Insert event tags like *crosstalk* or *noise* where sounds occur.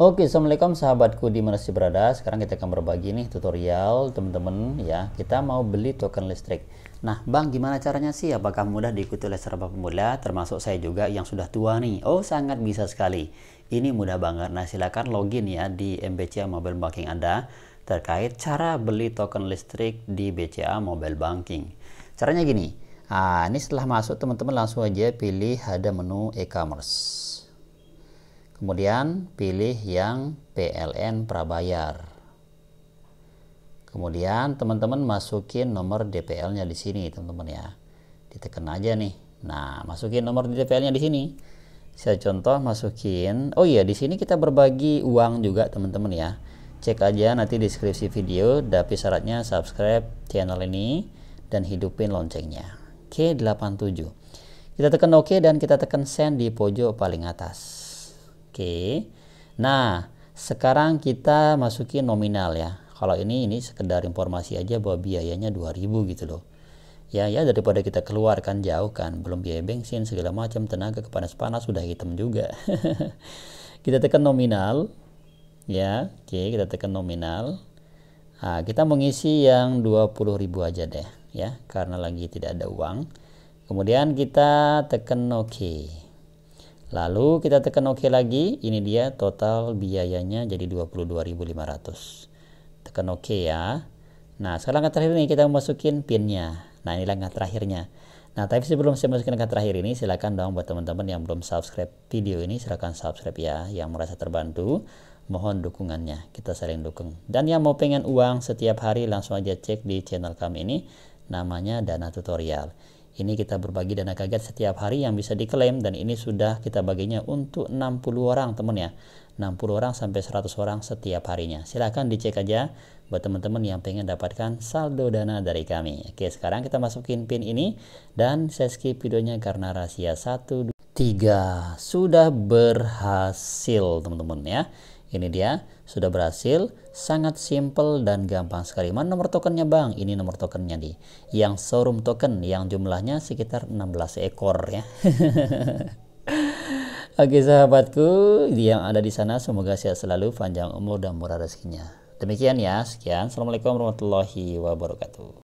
Oke, Assalamualaikum sahabatku di mana sih berada. Sekarang kita akan berbagi nih tutorial teman-teman ya. Kita mau beli token listrik. Nah, Bang, gimana caranya sih? Apakah mudah diikuti oleh serba pemula, termasuk saya juga yang sudah tua nih? Oh, sangat bisa sekali. Ini mudah banget. Nah, silakan login ya di MBCA Mobile Banking Anda terkait cara beli token listrik di BCA Mobile Banking. Caranya gini. Ah, ini setelah masuk teman-teman langsung aja pilih ada menu e-commerce. Kemudian pilih yang PLN Prabayar. Kemudian teman-teman masukin nomor DPL-nya di sini, teman-teman ya. Ditekan aja nih. Nah, masukin nomor DPL-nya di sini. Saya contoh masukin. Oh iya, di sini kita berbagi uang juga, teman-teman ya. Cek aja nanti deskripsi video, tapi syaratnya subscribe channel ini dan hidupin loncengnya. K87. Kita tekan OK dan kita tekan send di pojok paling atas. Oke. Nah, sekarang kita masuki nominal ya. Kalau ini ini sekedar informasi aja bahwa biayanya 2000 gitu loh. Ya, ya daripada kita keluarkan jauh kan, belum biaya bensin segala macam, tenaga kepanas-panas sudah hitam juga. *laughs* kita tekan nominal. Ya, oke, kita tekan nominal. Nah, kita mengisi yang 20.000 aja deh ya, karena lagi tidak ada uang. Kemudian kita tekan oke. OK. Lalu kita tekan OK lagi, ini dia total biayanya jadi 22.500. Tekan OK ya. Nah, sekarang langkah terakhir ini kita masukin pinnya. Nah, ini langkah terakhirnya. Nah, tapi sebelum saya masukin langkah terakhir ini, silakan dong buat teman-teman yang belum subscribe video ini, silakan subscribe ya. Yang merasa terbantu, mohon dukungannya. Kita saling dukung. Dan yang mau pengen uang setiap hari, langsung aja cek di channel kami ini. Namanya Dana Tutorial ini kita berbagi dana kaget setiap hari yang bisa diklaim dan ini sudah kita baginya untuk 60 orang teman ya. 60 orang sampai 100 orang setiap harinya. Silahkan dicek aja buat teman-teman yang pengen dapatkan saldo dana dari kami. Oke, sekarang kita masukin pin ini dan saya skip videonya karena rahasia 1 2 3 sudah berhasil teman-teman ya. Ini dia, sudah berhasil, sangat simple dan gampang sekali. Mana nomor tokennya bang? Ini nomor tokennya nih. Yang showroom token, yang jumlahnya sekitar 16 ekor ya. *laughs* Oke sahabatku, yang ada di sana semoga sehat selalu, panjang umur dan murah rezekinya. Demikian ya, sekian. Assalamualaikum warahmatullahi wabarakatuh.